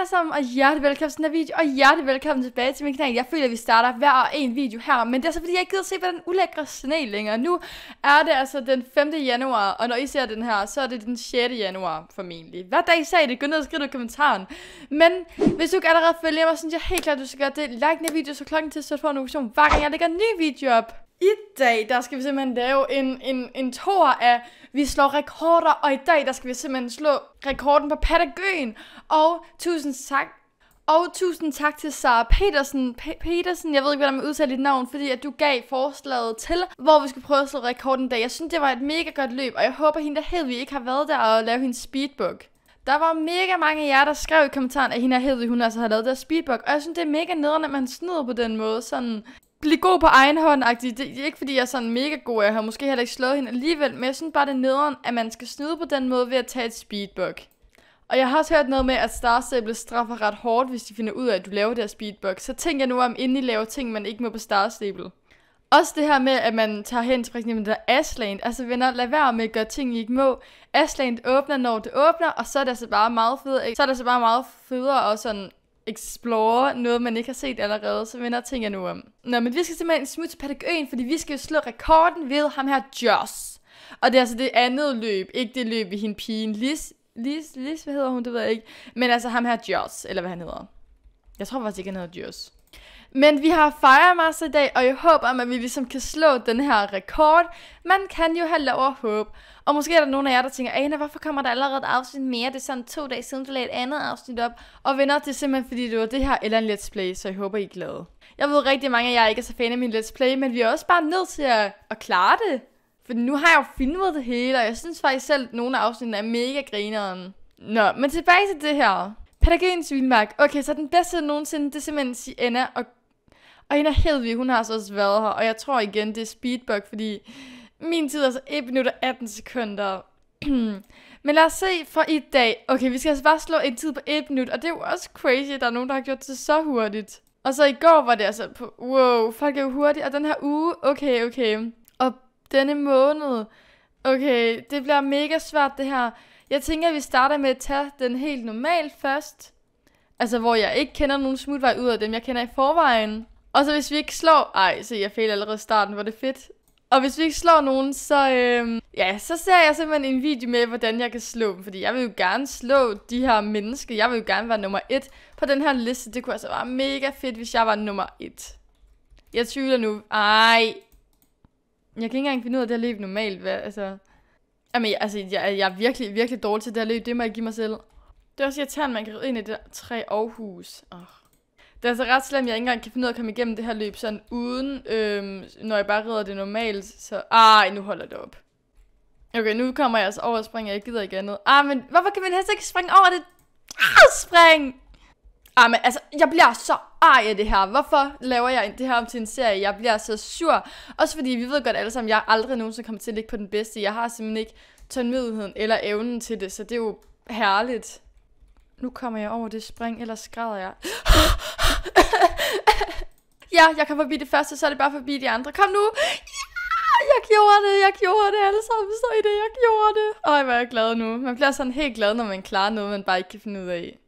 alle sammen, og hjertelig velkommen til den her video, og hjertelig velkommen tilbage til min kanal. Jeg føler, at vi starter hver en video her, men det er så altså, fordi, jeg ikke gider se på den ulækre sne længere. Nu er det altså den 5. januar, og når I ser den her, så er det den 6. januar formentlig. Hvad dag I sagde det, gå ned og skriv det i kommentaren. Men hvis du ikke allerede følger mig, synes jeg helt klart, at du skal gøre det. Like den her video, så klokken til så du får en hver gang jeg lægger en ny video op i dag, der skal vi simpelthen lave en, en, en tor af, vi slår rekorder, og i dag, der skal vi simpelthen slå rekorden på Patagøen. Og tusind tak, og tusind tak til Sara Petersen. Petersen, jeg ved ikke, hvordan man udtaler dit navn, fordi at du gav forslaget til, hvor vi skulle prøve at slå rekorden dag. Jeg synes, det var et mega godt løb, og jeg håber, hende der vi ikke har været der og lavet hendes speedbook. Der var mega mange af jer, der skrev i kommentaren, at hende hed, Hedvig, hun altså har lavet der speedbook, og jeg synes, det er mega nederen, at man snyder på den måde, sådan blive god på egen hånd -agtig. Det er ikke fordi, jeg er sådan mega god, jeg har måske heller ikke slået hende alligevel, men jeg synes bare, det er nederen, at man skal snyde på den måde ved at tage et speedbug. Og jeg har også hørt noget med, at Star Stable straffer ret hårdt, hvis de finder ud af, at du laver det her speedbug. Så tænker jeg nu om, inden I laver ting, man ikke må på Star Stable. Også det her med, at man tager hen til for eksempel der Ashland. Altså venner, lad være med at gøre ting, I ikke må. Asland åbner, når det åbner, og så er det altså bare meget federe. Så er det altså bare meget federe og sådan explore noget, man ikke har set allerede, så vender tænker jeg nu om. Nå, men vi skal simpelthen smutte til Patagøen, fordi vi skal jo slå rekorden ved ham her, Joss. Og det er altså det andet løb, ikke det løb ved hende pigen. Lis, Lis, Lis, hvad hedder hun, det ved jeg ikke. Men altså ham her, Joss, eller hvad han hedder. Jeg tror faktisk ikke, han hedder Joss. Men vi har Fire i dag, og jeg håber, at vi ligesom kan slå den her rekord. Man kan jo have lov at håbe. Og måske er der nogle af jer, der tænker, Ana, hvorfor kommer der allerede et afsnit mere? Det er sådan to dage siden, du lagde et andet afsnit op. Og venner, det er simpelthen fordi, det var det her eller en let's play, så jeg håber, I er glade. Jeg ved rigtig mange af jer ikke er så fan af min let's play, men vi er også bare nødt til at, at klare det. For nu har jeg jo filmet det hele, og jeg synes faktisk selv, at nogle af afsnittene er mega grineren. Nå, men tilbage til det her. Pædagogens vildmark. Okay, så den bedste nogensinde, det er simpelthen Sienna og og hende Hedvig, hun har så også været her, og jeg tror igen, det er speedbug, fordi min tid er så 1 minut og 18 sekunder. Men lad os se for i dag. Okay, vi skal altså bare slå en tid på 1 minut, og det er jo også crazy, at der er nogen, der har gjort det så hurtigt. Og så i går var det altså på, wow, folk er jo hurtige, og den her uge, okay, okay. Og denne måned, okay, det bliver mega svært det her. Jeg tænker, at vi starter med at tage den helt normal først. Altså, hvor jeg ikke kender nogen smutvej ud af dem, jeg kender i forvejen. Og så hvis vi ikke slår... Ej, se, jeg fejler allerede starten, hvor det fedt. Og hvis vi ikke slår nogen, så, øhm, ja, så ser jeg simpelthen en video med, hvordan jeg kan slå dem. Fordi jeg vil jo gerne slå de her mennesker. Jeg vil jo gerne være nummer et på den her liste. Det kunne altså være mega fedt, hvis jeg var nummer et. Jeg tvivler nu. Ej. Jeg kan ikke engang finde ud af det her løb normalt. Hvad? Altså, jamen, jeg, altså, jeg, jeg er virkelig, virkelig dårlig til det her løb. Det må jeg give mig selv. Det er også irriterende, at man kan ride ind i det der træ Aarhus. Oh. Det er altså ret slemt, jeg ikke engang kan finde ud af at komme igennem det her løb sådan uden, øhm, når jeg bare rider det normalt, så... Ej, nu holder det op. Okay, nu kommer jeg altså over og springer, jeg gider ikke andet. Ah, men hvorfor kan min hest ikke springe over det? Ah, spring! Ah, men altså, jeg bliver så ej af det her. Hvorfor laver jeg det her om til en serie? Jeg bliver så sur. Også fordi vi ved godt alle sammen, jeg aldrig nogensinde kommer til at ligge på den bedste. Jeg har simpelthen ikke tålmodigheden eller evnen til det, så det er jo herligt nu kommer jeg over det spring, eller skræder jeg. ja, jeg kan forbi det første, så er det bare forbi de andre. Kom nu! Ja, jeg gjorde det, jeg gjorde det, alle sammen så i det, jeg gjorde det. Ej, hvor er jeg glad nu. Man bliver sådan helt glad, når man klarer noget, man bare ikke kan finde ud af.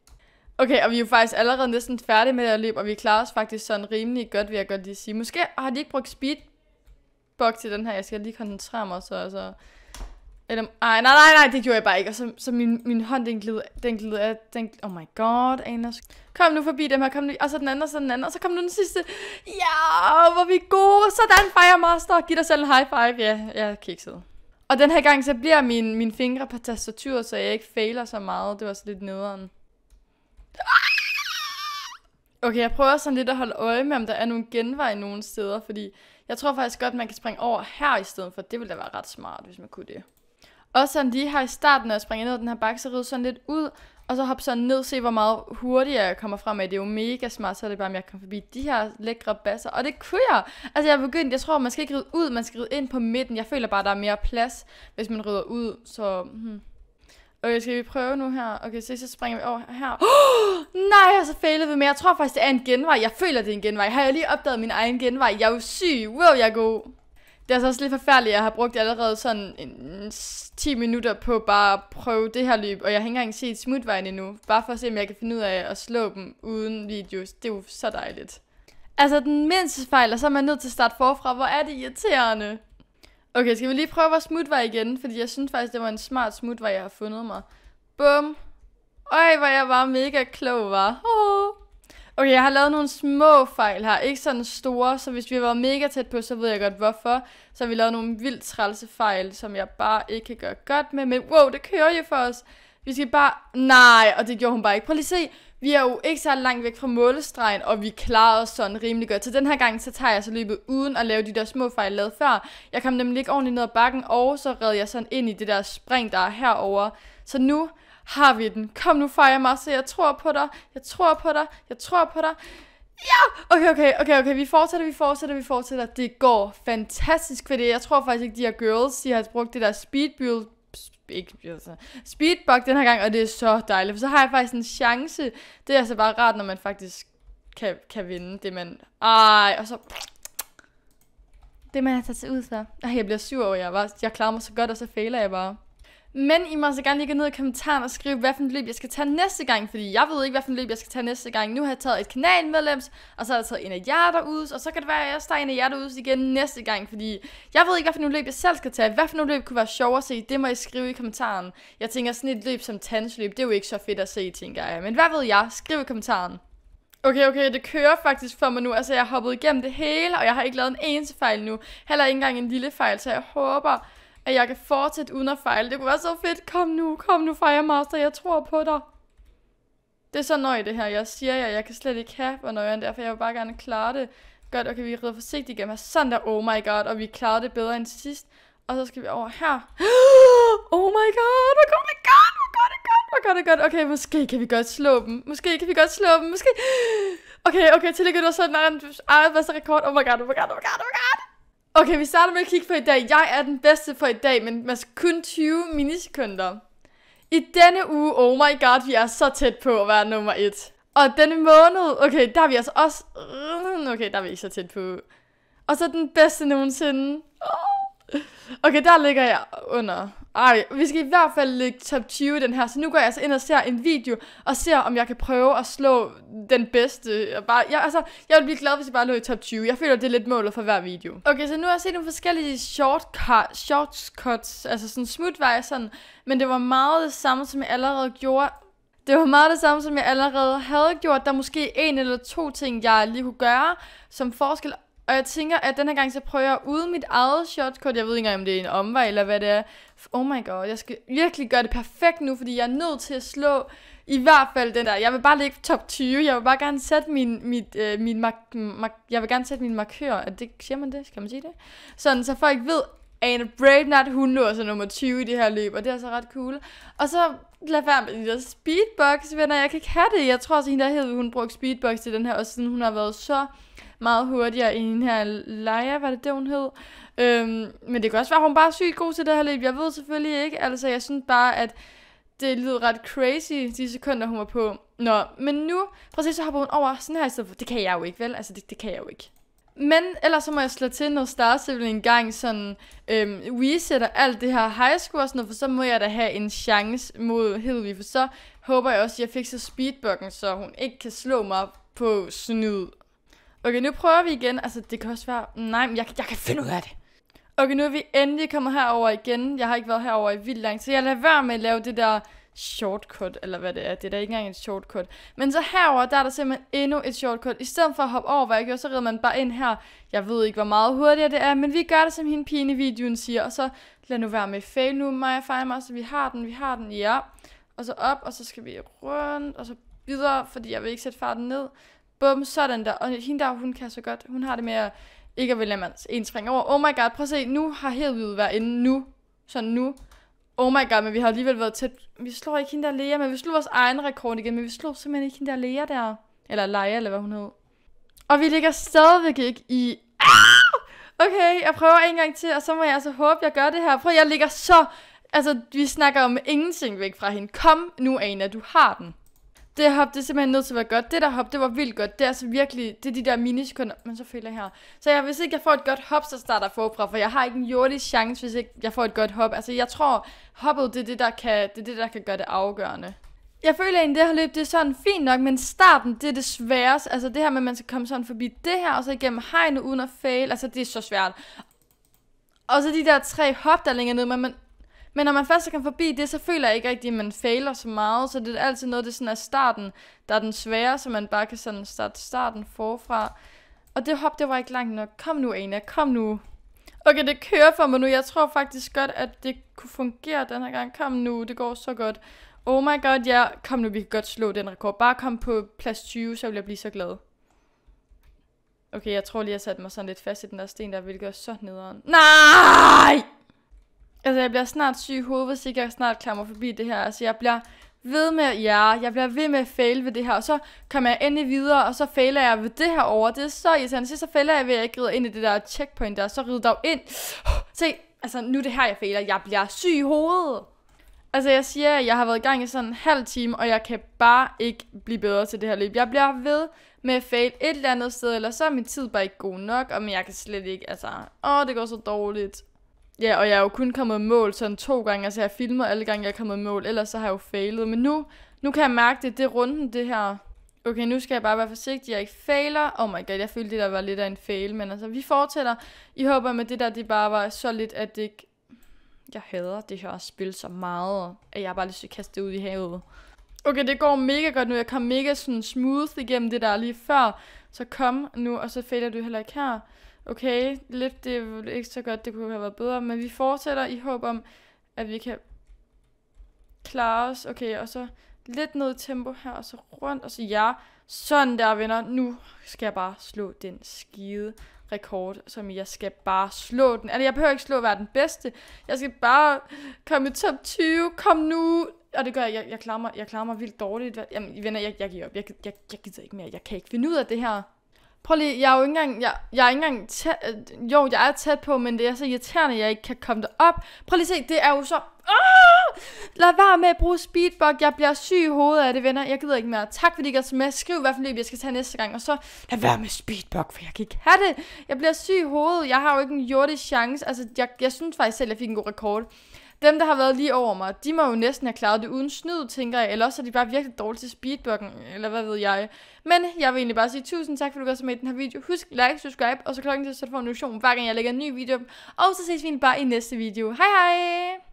Okay, og vi er jo faktisk allerede næsten færdige med at løbe, og vi klarer os faktisk sådan rimelig godt, vil jeg godt lige sige. Måske har de ikke brugt speedbox til den her, jeg skal lige koncentrere mig så, altså... Eller, ej, nej, nej, nej, det gjorde jeg bare ikke. Og så, så min, min hånd, den gled, den gled af. Den, oh my god, Anders. Kom nu forbi dem her, kom nu. Og så den anden, og så den anden. Og så kom nu den sidste. Ja, hvor vi er gode. Sådan, Fire Master. Giv dig selv en high five. Ja, jeg er kikset. Og den her gang, så bliver min, min fingre på tastaturet, så jeg ikke fejler så meget. Det var så lidt nederen. Ah! Okay, jeg prøver sådan lidt at holde øje med, om der er nogle genveje nogen steder, fordi jeg tror faktisk godt, man kan springe over her i stedet for. Det ville da være ret smart, hvis man kunne det. Og sådan lige her i starten, når jeg springer ned den her bakke, så rydder sådan lidt ud, og så hopper sådan ned, se hvor meget hurtigere jeg kommer frem med. Det er jo mega smart, så er det bare, om jeg kan forbi de her lækre basser. Og det kunne jeg. Altså jeg begyndte, jeg tror, man skal ikke ride ud, man skal ride ind på midten. Jeg føler bare, der er mere plads, hvis man rider ud. Så hmm. Okay, skal vi prøve nu her? Okay, se, så springer vi over her. Oh, nej, jeg så failet ved, mere. jeg tror faktisk, det er en genvej. Jeg føler, det er en genvej. Har jeg lige opdaget min egen genvej? Jeg er jo syg. Wow, jeg er god. Det er altså også lidt forfærdeligt, at jeg har brugt allerede sådan en 10 minutter på bare at prøve det her løb, og jeg har ikke engang set smutvejen endnu, bare for at se, om jeg kan finde ud af at slå dem uden videos. Det er jo så dejligt. Altså, den mindste fejl, og så er man nødt til at starte forfra. Hvor er det irriterende? Okay, skal vi lige prøve vores smutvej igen, fordi jeg synes faktisk, det var en smart smutvej, jeg har fundet mig. Bum. Øj, hvor jeg var mega klog, var. Oh. Okay, jeg har lavet nogle små fejl her. Ikke sådan store, så hvis vi var mega tæt på, så ved jeg godt hvorfor. Så har vi lavet nogle vildt trælse fejl, som jeg bare ikke kan gøre godt med. Men wow, det kører jo for os. Vi skal bare... Nej, og det gjorde hun bare ikke. Prøv lige at se. Vi er jo ikke så langt væk fra målestregen, og vi klarede os sådan rimelig godt. Så den her gang, så tager jeg så løbet uden at lave de der små fejl, jeg lavede før. Jeg kom nemlig ikke ordentligt ned ad bakken, og så red jeg sådan ind i det der spring, der er herover. Så nu har vi den. Kom nu, fejre mig, så jeg tror på dig, jeg tror på dig, jeg tror på dig. Ja! Okay, okay, okay, okay, vi fortsætter, vi fortsætter, vi fortsætter. Det går fantastisk, fordi jeg tror faktisk ikke, de her girls, de har brugt det der speed build, speedbug altså, den her gang, og det er så dejligt, for så har jeg faktisk en chance. Det er altså bare rart, når man faktisk kan, kan vinde det, man... Ej, og så... Det, man har taget sig ud for. Ej, jeg bliver sur over, jeg, var, jeg klarer mig så godt, og så fejler jeg bare. Men I må så altså gerne lige gå ned i kommentaren og skrive, hvad for et løb jeg skal tage næste gang, fordi jeg ved ikke, hvad for et løb jeg skal tage næste gang. Nu har jeg taget et kanalmedlems, og så har jeg taget en af jer derude, og så kan det være, at jeg starter en af jer derude igen næste gang, fordi jeg ved ikke, hvad for en løb jeg selv skal tage. Hvad for en løb kunne være sjovere at se, det må I skrive i kommentaren. Jeg tænker, sådan et løb som tandsløb, det er jo ikke så fedt at se, tænker jeg. Men hvad ved jeg? Skriv i kommentaren. Okay, okay, det kører faktisk for mig nu. Altså, jeg har hoppet igennem det hele, og jeg har ikke lavet en eneste fejl nu. Heller ikke engang en lille fejl, så jeg håber, at jeg kan fortsætte uden at fejle. Det kunne være så fedt. Kom nu, kom nu, Firemaster. Jeg tror på dig. Det er så nøje det her. Jeg siger jer, jeg kan slet ikke have, hvor nøjeren det er, for jeg vil bare gerne klare det. Godt, okay, vi rider forsigtigt igennem her. Sådan der, oh my god, og vi klarede det bedre end sidst. Og så skal vi over her. Oh my god, hvor går det godt, hvor går det godt, hvor går det godt. Okay, måske kan vi godt slå dem. Måske kan vi godt slå dem, måske. Okay, okay, tillykke, du har sådan en egen rekord. Oh my god, oh my god, oh my god, oh my god. Okay, vi starter med at kigge på i dag. Jeg er den bedste for i dag, men man skal kun 20 minisekunder. I denne uge, oh my god, vi er så tæt på at være nummer 1. Og denne måned, okay, der er vi altså også... Okay, der er vi ikke så tæt på. Og så den bedste nogensinde. Okay, der ligger jeg under. Ej, vi skal i hvert fald ligge top 20 den her, så nu går jeg altså ind og ser en video, og ser om jeg kan prøve at slå den bedste. Bare, jeg, altså, jeg vil blive glad, hvis jeg bare lå i top 20. Jeg føler, det er lidt målet for hver video. Okay, så nu har jeg set nogle forskellige shortcut, shortcuts, altså sådan smutveje sådan, men det var meget det samme, som jeg allerede gjorde. Det var meget det samme, som jeg allerede havde gjort. Der er måske en eller to ting, jeg lige kunne gøre som forskel, og jeg tænker, at den her gang, så prøver jeg uden mit eget shotcut. Jeg ved ikke engang, om det er en omvej eller hvad det er. Oh my god, jeg skal virkelig gøre det perfekt nu, fordi jeg er nødt til at slå i hvert fald den der. Jeg vil bare ligge top 20. Jeg vil bare gerne sætte min, mit, øh, min mark, mark, jeg vil gerne sætte min markør. Er det, siger man det? Skal man sige det? Sådan, så folk ved, brave Bravenard, hun lå så altså nummer 20 i det her løb, og det er så altså ret cool. Og så lad være med de der speedbox, venner. Jeg kan ikke have det. Jeg tror også, at hende der hed, hun brugte speedbox til den her, og siden hun har været så meget hurtigere end den her Leia, var det det, hun hed? Øhm, men det kan også være, at hun bare er sygt god til det her løb. Jeg ved selvfølgelig ikke. Altså, jeg synes bare, at det lyder ret crazy, de sekunder, hun var på. Nå, men nu, præcis, så hopper hun over sådan her i stedet for. Det kan jeg jo ikke, vel? Altså, det, det kan jeg jo ikke. Men ellers så må jeg slå til noget Star Civil en gang, sådan øhm, resetter alt det her high school og sådan noget, for så må jeg da have en chance mod Hedvig, for så håber jeg også, at jeg fikser speedbuggen, så hun ikke kan slå mig på snyd. Okay, nu prøver vi igen. Altså, det kan også være... Nej, men jeg, jeg kan finde ud af det. Okay, nu er vi endelig kommet herover igen. Jeg har ikke været herover i vildt lang tid. Jeg lader være med at lave det der shortcut, eller hvad det er. Det er da ikke engang et shortcut. Men så herover der er der simpelthen endnu et shortcut. I stedet for at hoppe over, hvad jeg gjorde, så rider man bare ind her. Jeg ved ikke, hvor meget hurtigere det er, men vi gør det, som hende pigen i videoen siger. Og så lad nu være med fail nu, Maja Feimer. Så vi har den, vi har den, ja. Og så op, og så skal vi rundt, og så videre, fordi jeg vil ikke sætte farten ned bum, sådan der. Og hende der, hun kan så godt. Hun har det med at ikke at vil lade man en springe over. Oh my god, prøv at se, nu har Hedvig været inde nu. Sådan nu. Oh my god, men vi har alligevel været tæt. Vi slår ikke hende der Lea, men vi slår vores egen rekord igen. Men vi slår simpelthen ikke hende der Lea der. Eller Leia, eller hvad hun hed. Og vi ligger stadigvæk ikke i... Ah! Okay, jeg prøver en gang til, og så må jeg altså håbe, jeg gør det her. Prøv, jeg ligger så... Altså, vi snakker om ingenting væk fra hende. Kom nu, Ana, du har den det hop, det er simpelthen nødt til at være godt. Det der hop, det var vildt godt. Det er altså virkelig, det er de der minisekunder, men så føler jeg her. Så jeg, hvis ikke jeg får et godt hop, så starter jeg forfra, for jeg har ikke en jordisk chance, hvis ikke jeg får et godt hop. Altså jeg tror, hoppet det er det, der kan, det er det, der kan gøre det afgørende. Jeg føler egentlig, det her løb, det er sådan fint nok, men starten, det er det sværeste. Altså det her med, at man skal komme sådan forbi det her, og så igennem hegnet uden at fail. Altså det er så svært. Og så de der tre hop, der længere ned, men man men når man først kan forbi det, så føler jeg ikke rigtig, at man fejler så meget, så det er altid noget, det sådan er starten, der er den svære, så man bare kan sådan starte starten forfra. Og det hop, det var ikke langt nok. Kom nu, Ana, kom nu. Okay, det kører for mig nu. Jeg tror faktisk godt, at det kunne fungere den her gang. Kom nu, det går så godt. Oh my god, ja. Kom nu, vi kan godt slå den rekord. Bare kom på plads 20, så vil jeg blive så glad. Okay, jeg tror lige, jeg satte mig sådan lidt fast i den der sten der, hvilket er så nederen. Nej! Altså, jeg bliver snart syg i hovedet, hvis ikke jeg snart klamrer forbi det her. Altså, jeg bliver ved med ja, jeg bliver ved med at fail ved det her, og så kommer jeg endelig videre, og så fejler jeg ved det her over. Det er så irriterende. Så, så fejler jeg ved, at jeg ikke rider ind i det der checkpoint der, så rider dog ind. Se, altså nu er det her, jeg fejler. Jeg bliver syg i hovedet. Altså jeg siger, at jeg har været i gang i sådan en halv time, og jeg kan bare ikke blive bedre til det her løb. Jeg bliver ved med at fail et eller andet sted, eller så er min tid bare ikke god nok, og men jeg kan slet ikke, altså, åh, det går så dårligt. Ja, og jeg er jo kun kommet mål sådan to gange, altså jeg filmer alle gange, jeg er kommet mål, ellers så har jeg jo failet. Men nu, nu kan jeg mærke det, det er runden, det her. Okay, nu skal jeg bare være forsigtig, jeg ikke failer. Oh my god, jeg følte, det der var lidt af en fail, men altså, vi fortsætter. I håber med det der, det bare var så lidt, at det ikke... Jeg hader det her spil så meget, at jeg bare lige skal kaste det ud i havet. Okay, det går mega godt nu. Jeg kom mega sådan smooth igennem det der lige før. Så kom nu, og så failer du heller ikke her okay, lidt det er ikke så godt, det kunne have været bedre, men vi fortsætter i håb om, at vi kan klare os. Okay, og så lidt ned tempo her, og så rundt, og så ja, sådan der venner, nu skal jeg bare slå den skide rekord, som jeg skal bare slå den. Altså, jeg behøver ikke slå at være den bedste. Jeg skal bare komme i top 20. Kom nu! Og det gør jeg. Jeg, jeg klarer mig, jeg klarer mig vildt dårligt. Jamen, venner, jeg, jeg giver op. Jeg, jeg, jeg gider ikke mere. Jeg kan ikke finde ud af det her. Prøv lige, jeg er jo ikke engang, jeg, jeg er ikke engang tæt, øh, jo, jeg er tæt på, men det er så irriterende, at jeg ikke kan komme derop. Prøv lige se, det er jo så, ah! lad være med at bruge speedbug, jeg bliver syg i hovedet af det, venner, jeg gider ikke mere. Tak fordi I gør så med, skriv hvad for løb, jeg skal tage næste gang, og så lad være med speedbug, for jeg kan ikke have det. Jeg bliver syg i hovedet, jeg har jo ikke en jordisk chance, altså jeg, jeg synes faktisk selv, at jeg fik en god rekord dem, der har været lige over mig, de må jo næsten have klaret det uden snyd, tænker jeg. Eller også er de bare virkelig dårlige til speedbuggen, eller hvad ved jeg. Men jeg vil egentlig bare sige tusind tak, fordi du gør så med i den her video. Husk like, subscribe, og så klokken til, så du får en notion, hver gang jeg lægger en ny video. Og så ses vi bare i næste video. Hej hej!